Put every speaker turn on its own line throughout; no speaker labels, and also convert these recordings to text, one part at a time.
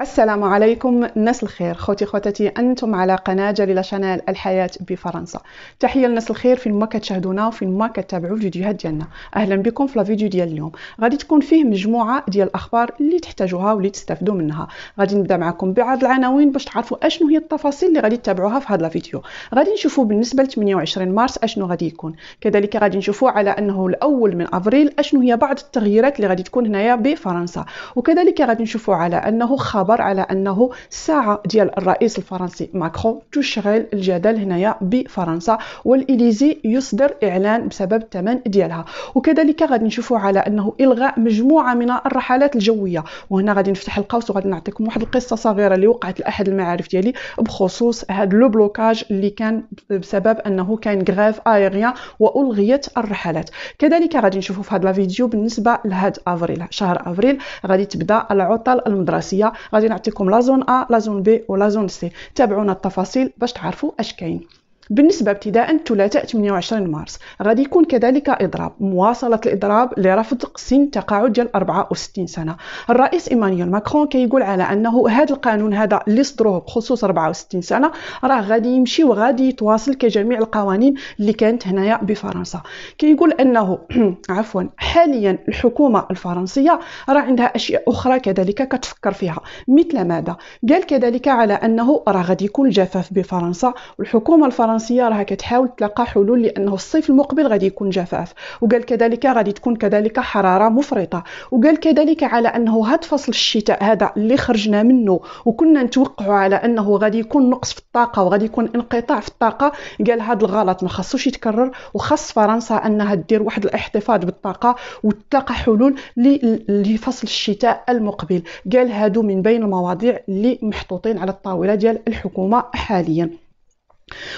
السلام عليكم ناس الخير خوتي خوتاتي انتم على قناه جليله شانيل الحياه بفرنسا تحيه لناس الخير فين ما كتشاهدونا وفين ما كتابعوا الفيديوهات ديالنا اهلا بكم في الفيديو ديال اليوم غادي تكون فيه مجموعه ديال الاخبار اللي تحتاجوها واللي تستافدوا منها غادي نبدا معكم بعض العناوين باش تعرفوا اشنو هي التفاصيل اللي غادي تتابعوها في هذا الفيديو غادي نشوفوا بالنسبه ل 28 مارس اشنو غادي يكون كذلك غادي نشوفوا على انه الاول من افريل اشنو هي بعض التغييرات اللي غادي تكون هنايا بفرنسا وكذلك غادي نشوفوا على انه خبر على انه الساعه ديال الرئيس الفرنسي ماكرون تشغل الجدل هنايا بفرنسا والاليزي يصدر اعلان بسبب الثمن ديالها وكذلك غادي نشوفوا على انه الغاء مجموعه من الرحلات الجويه وهنا غادي نفتح القوس وغادي نعطيكم واحد القصه صغيره اللي وقعت لاحد المعارف ديالي بخصوص هذا لو بلوكاج اللي كان بسبب انه كان غريف ايريان والغيت الرحلات كذلك غادي نشوفوا في هذا الفيديو بالنسبه لهذا افريل شهر افريل غادي تبدا العطل المدرسيه غادي نعطيكم لا زون ا لا زون بي ولا زون سي تابعونا التفاصيل باش تعرفوا اش كاين بالنسبة ابتداء الثلاثاء 28 مارس غادي يكون كذلك إضراب مواصلة الإضراب لرفض سن تقاعد ديال 64 سنة الرئيس إيمانويل ماكرون كيقول على أنه هذا القانون هذا اللي صدروه بخصوص 64 سنة راه غادي يمشي وغادي يتواصل كجميع القوانين اللي كانت هنايا بفرنسا كيقول أنه عفوا حاليا الحكومة الفرنسية راه عندها أشياء أخرى كذلك كتفكر فيها مثل ماذا قال كذلك على أنه راه غادي يكون جفاف بفرنسا والحكومة الفرنسية الفرنسيه راها كتحاول تلقى حلول لانه الصيف المقبل غادي يكون جفاف وقال كذلك غادي تكون كذلك حراره مفرطه وقال كذلك على انه هاد فصل الشتاء هذا اللي خرجنا منه وكنا نتوقع على انه غادي يكون نقص في الطاقه وغادي يكون انقطاع في الطاقه قال هاد الغلط ما خصوش يتكرر وخص فرنسا انها دير واحد الاحتفاظ بالطاقه وتلقى حلول لفصل الشتاء المقبل قال هادو من بين المواضيع اللي محطوطين على الطاوله ديال الحكومه حاليا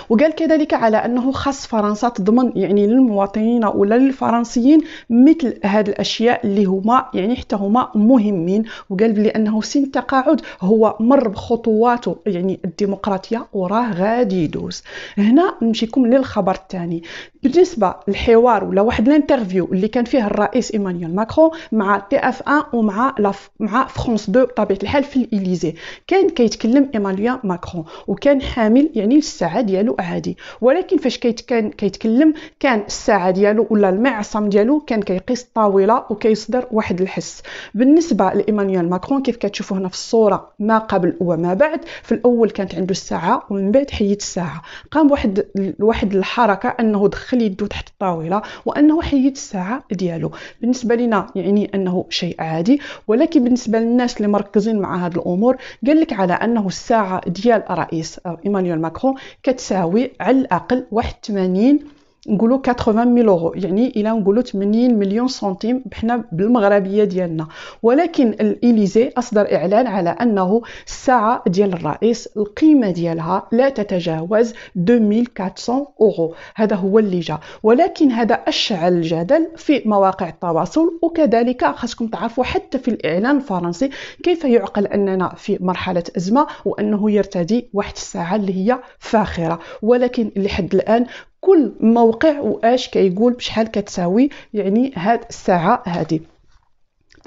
وقال كذلك على انه خاص فرنسا تضمن يعني للمواطنين ولا للفرنسيين مثل هاد الاشياء اللي هما يعني حتى هما مهمين وقال بلي انه سن التقاعد هو مر بخطواته يعني الديمقراطيه وراه غادي يدوز هنا نمشيكم للخبر الثاني بالنسبه للحوار ولا واحد الانترفيو اللي كان فيه الرئيس ايمانويل ماكرون مع تي اف 1 ومع لف مع فرانس 2 بطبيعه الحال في الاليزي كان كيتكلم ايمانويل ماكرون وكان حامل يعني السعاده ديالو عادي ولكن فاش كيتكلم كيتكلم كان الساعه ديالو ولا المعصم ديالو كان كيقيس الطاوله وكيصدر واحد الحس بالنسبه لايمانويل ماكرون كيف كتشوفوا هنا في الصوره ما قبل وما بعد في الاول كانت عنده الساعه ومن بعد حيد الساعه قام بواحد واحد الحركه انه دخل يده تحت الطاوله وانه حيد الساعه ديالو بالنسبه لنا يعني انه شيء عادي ولكن بالنسبه للناس اللي مركزين مع هاد الامور قال لك على انه الساعه ديال الرئيس ايمانويل ماكرون كتساوي على الأقل واحد 81 نقولوا 80 ميل اورو يعني الى نقولوا 80 مليون سنتيم بحنا بالمغربيه ديالنا ولكن الاليزي اصدر اعلان على انه الساعه ديال الرئيس القيمه ديالها لا تتجاوز 2400 اورو هذا هو اللي جا ولكن هذا اشعل الجدل في مواقع التواصل وكذلك خاصكم تعرفوا حتى في الاعلان الفرنسي كيف يعقل اننا في مرحله ازمه وانه يرتدي واحد الساعه اللي هي فاخره ولكن لحد الان كل موقع واش كيقول بشحال كتساوي يعني هاد الساعه هذه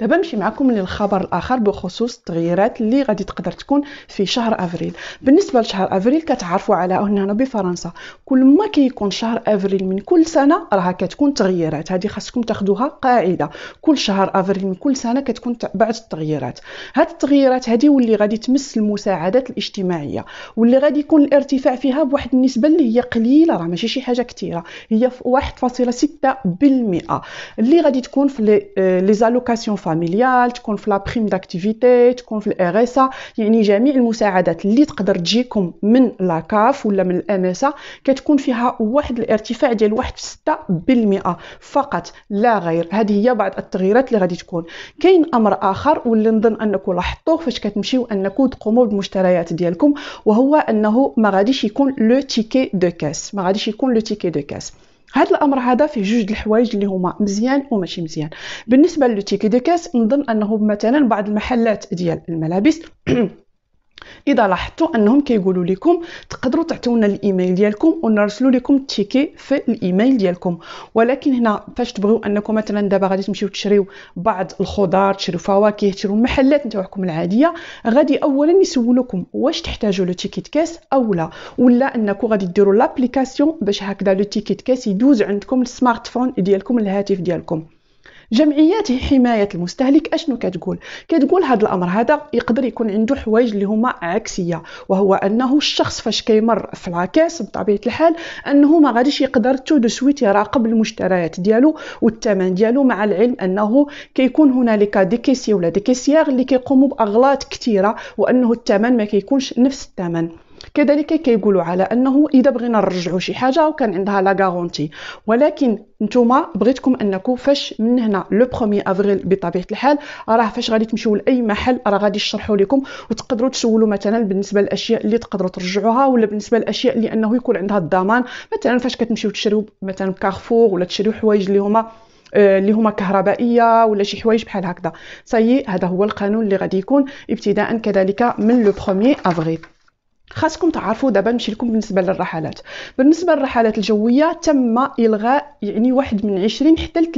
دابا نمشي معكم للخبر الاخر بخصوص التغييرات اللي غادي تقدر تكون في شهر افريل بالنسبه لشهر افريل كتعرفوا على هنا بفرنسا كل ما كيكون شهر افريل من كل سنه راه كتكون تغييرات هذه خاصكم تاخذوها قاعده كل شهر افريل من كل سنه كتكون بعض التغييرات هاد التغييرات هذه واللي غادي تمس المساعدات الاجتماعيه واللي غادي يكون الارتفاع فيها بواحد النسبه اللي هي قليله راه ماشي شي حاجه كثيره هي 1.6% اللي غادي تكون في لي زالوكاسيون آه، فاميليال تكون في لابريم داكتيفيتي تكون في الار اس يعني جميع المساعدات اللي تقدر تجيكم من لا كاف ولا من الام اس كتكون فيها واحد الارتفاع ديال واحد 6% فقط لا غير هذه هي بعض التغييرات اللي غادي تكون كاين امر اخر واللي نظن انكم لاحظتوه فاش كتمشيو انكم تقوموا بالمشتريات ديالكم وهو انه ما غاديش يكون لو تيكي دو كاس ما غاديش يكون لو تيكي دو كاس هذا الامر هذا فيه جوج الحوايج اللي هما مزيان وماشي مزيان بالنسبه للتيكي دو كاس نظن انه مثلا بعض المحلات ديال الملابس اذا لاحظتوا انهم كيقولوا لكم تقدروا تعطيونا الايميل ديالكم ونرسلوا لكم التيكي في الايميل ديالكم ولكن هنا فاش تبغيو انكم مثلا دابا غادي تمشيو تشريو بعض الخضار تشريو فواكه تشريو المحلات نتاعكم العاديه غادي اولا يسولوكم واش تحتاجوا لو تيكيت كاس او لا ولا انكم غادي ديروا لابليكاسيون باش هكذا لو تيكيت كاس يدوز عندكم السمارت فون ديالكم الهاتف ديالكم جمعيات حمايه المستهلك اشنو كتقول كتقول هذا الامر هذا يقدر يكون عنده حوايج اللي هما عكسيه وهو انه الشخص فاش كيمر في العكاس بطبيعه الحال انه ما غاديش يقدر تو دو سويت يراقب المشتريات ديالو والثمن ديالو مع العلم انه كيكون هنالك دي كيسي ولا دي كيسيار اللي كيقوموا باغلاط كثيره وانه الثمن ما كيكونش نفس الثمن كذلك كيقولوا على انه اذا بغينا نرجعوا شي حاجه وكان عندها لا غارونتي ولكن نتوما بغيتكم انكم فاش من هنا لو 1 افريل بطبيعه الحال راه فاش غادي تمشيو لاي محل راه غادي يشرحوا لكم وتقدروا تسولوا مثلا بالنسبه للاشياء اللي تقدروا ترجعوها ولا بالنسبه للاشياء اللي انه يكون عندها الضمان مثلا فاش كتمشيو تشريو مثلا كارفور ولا تشريو حوايج اللي هما آه، اللي هما كهربائيه ولا شي حوايج بحال هكذا صايي هذا هو القانون اللي غادي يكون ابتداء كذلك من لو 1 افريل خاصكم تعرفوا دابا نمشي لكم بالنسبه للرحلات بالنسبه للرحلات الجويه تم الغاء يعني واحد من 20 حتى ل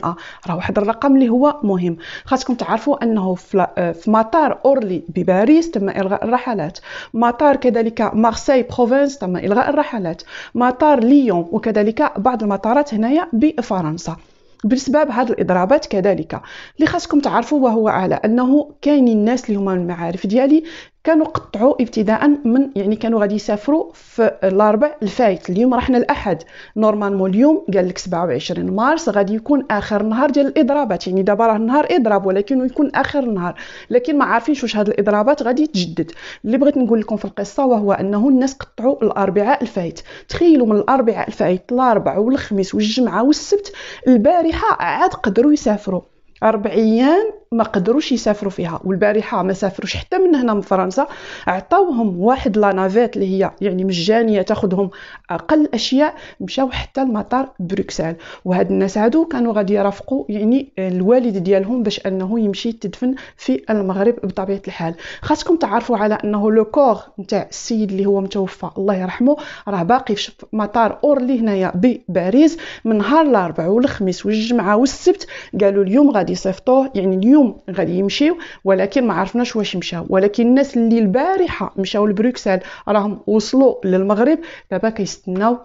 30% راه واحد الرقم اللي هو مهم خاصكم تعرفوا انه في آه، مطار اورلي بباريس تم الغاء الرحلات مطار كذلك مارسي بروفنس تم الغاء الرحلات مطار ليون وكذلك بعض المطارات هنايا بفرنسا بسبب هاد الاضرابات كذلك اللي خاصكم تعرفوا وهو على انه كاينين الناس اللي هما المعارف ديالي كانوا قطعوا ابتداء من يعني كانوا غادي يسافروا في الاربع الفايت اليوم رحنا الاحد نورمالمون اليوم قال لك 27 مارس غادي يكون اخر نهار ديال الاضرابات يعني دابا راه نهار اضراب ولكن يكون اخر نهار لكن ما عارفينش واش هاد الاضرابات غادي تجدد اللي بغيت نقول لكم في القصه وهو انه الناس قطعوا الاربعاء الفايت تخيلوا من الاربعاء الفايت الاربع والخميس والجمعه والسبت البارحه عاد قدروا يسافروا اربع ايام ما قدروش يسافروا فيها والبارحه ما سافروش حتى من هنا من فرنسا عطاوهم واحد لا نافيت اللي هي يعني مجانيه تاخذهم اقل اشياء مشاو حتى المطار بروكسل وهاد الناس هادو كانوا غادي يرافقوا يعني الوالد ديالهم باش انه يمشي تدفن في المغرب بطبيعه الحال خاصكم تعرفوا على انه لو كور نتاع السيد اللي هو متوفى الله يرحمه راه باقي في مطار اورلي هنايا بباريس من نهار الاربعاء والخميس والجمعه والسبت قالوا اليوم غادي يصيفطوه يعني اليوم اليوم غادي يمشيو ولكن ما عرفناش واش مشاو ولكن الناس اللي البارحه مشاو لبروكسل راهم وصلوا للمغرب دابا كيستناو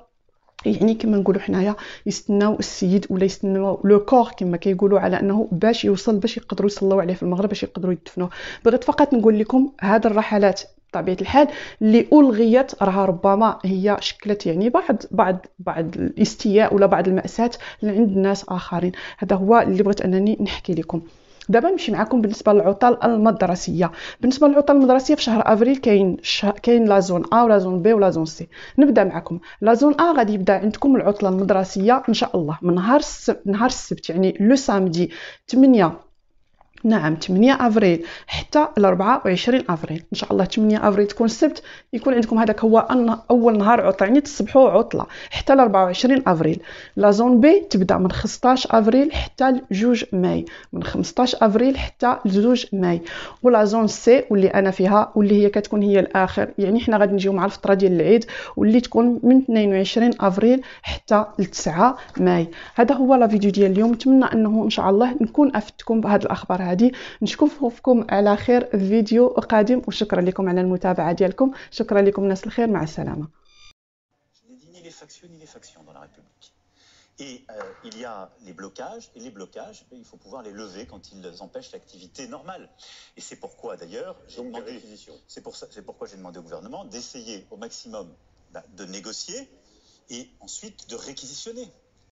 يعني كما نقولوا حنايا يستناو السيد ولا يستناو لو كور كما كيقولوا على انه باش يوصل باش يقدروا يصلوا عليه في المغرب باش يقدروا يدفنوه بغيت فقط نقول لكم هاد الرحلات بطبيعه الحال اللي الغيت راها ربما هي شكلت يعني بعض بعض بعض الاستياء ولا بعض الماساه عند ناس اخرين هذا هو اللي بغيت انني نحكي لكم دابا نمشي معكم بالنسبه للعطل المدرسيه بالنسبه للعطل المدرسيه في شهر افريل كاين شه... كاين لا زون ا ولا زون بي ولا زون سي نبدا معكم لا زون ا غادي يبدا عندكم العطله المدرسيه ان شاء الله من نهار السبت نهار السبت يعني لو سامدي 8 نعم 8 افريل حتى ل 24 افريل ان شاء الله 8 افريل تكون السبت يكون عندكم هذاك هو أن اول نهار عطله يعني تصبحوا عطله حتى ل 24 افريل لا زون بي تبدا من 15 افريل حتى ل 2 ماي من 15 افريل حتى ل 2 ماي ولا زون سي واللي انا فيها واللي هي كتكون هي الاخر يعني حنا غادي نجيو مع الفتره ديال العيد واللي تكون من 22 افريل حتى ل 9 ماي هذا هو لا فيديو ديال اليوم نتمنى انه ان شاء الله نكون افدتكم بهذه الاخبار Je نشوفكم dit ni les factions, ni les factions dans la République. Et euh, il y a les blocages, et les blocages, ben, il faut pouvoir les lever quand ils empêchent l'activité normale. Et c'est pourquoi d'ailleurs, j'ai demandé, c'est pourquoi j'ai demandé au gouvernement d'essayer au maximum ben, de négocier et ensuite de réquisitionner.